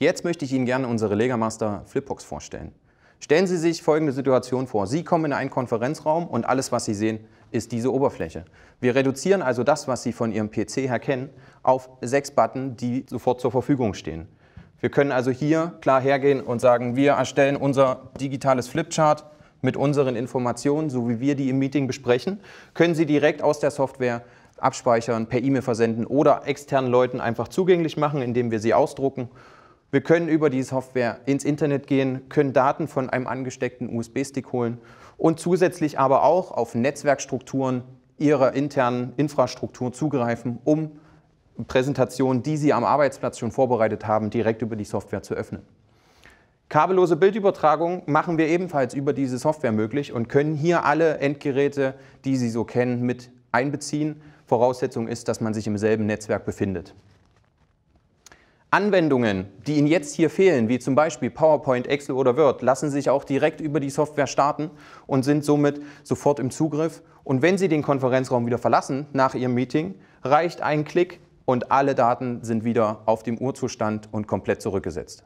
Jetzt möchte ich Ihnen gerne unsere Legamaster Flipbox vorstellen. Stellen Sie sich folgende Situation vor. Sie kommen in einen Konferenzraum und alles, was Sie sehen, ist diese Oberfläche. Wir reduzieren also das, was Sie von Ihrem PC her kennen, auf sechs Button, die sofort zur Verfügung stehen. Wir können also hier klar hergehen und sagen, wir erstellen unser digitales Flipchart mit unseren Informationen, so wie wir die im Meeting besprechen, können Sie direkt aus der Software abspeichern, per E-Mail versenden oder externen Leuten einfach zugänglich machen, indem wir sie ausdrucken wir können über die Software ins Internet gehen, können Daten von einem angesteckten USB-Stick holen und zusätzlich aber auch auf Netzwerkstrukturen ihrer internen Infrastruktur zugreifen, um Präsentationen, die Sie am Arbeitsplatz schon vorbereitet haben, direkt über die Software zu öffnen. Kabellose Bildübertragung machen wir ebenfalls über diese Software möglich und können hier alle Endgeräte, die Sie so kennen, mit einbeziehen. Voraussetzung ist, dass man sich im selben Netzwerk befindet. Anwendungen, die Ihnen jetzt hier fehlen, wie zum Beispiel PowerPoint, Excel oder Word, lassen sich auch direkt über die Software starten und sind somit sofort im Zugriff. Und wenn Sie den Konferenzraum wieder verlassen nach Ihrem Meeting, reicht ein Klick und alle Daten sind wieder auf dem Urzustand und komplett zurückgesetzt.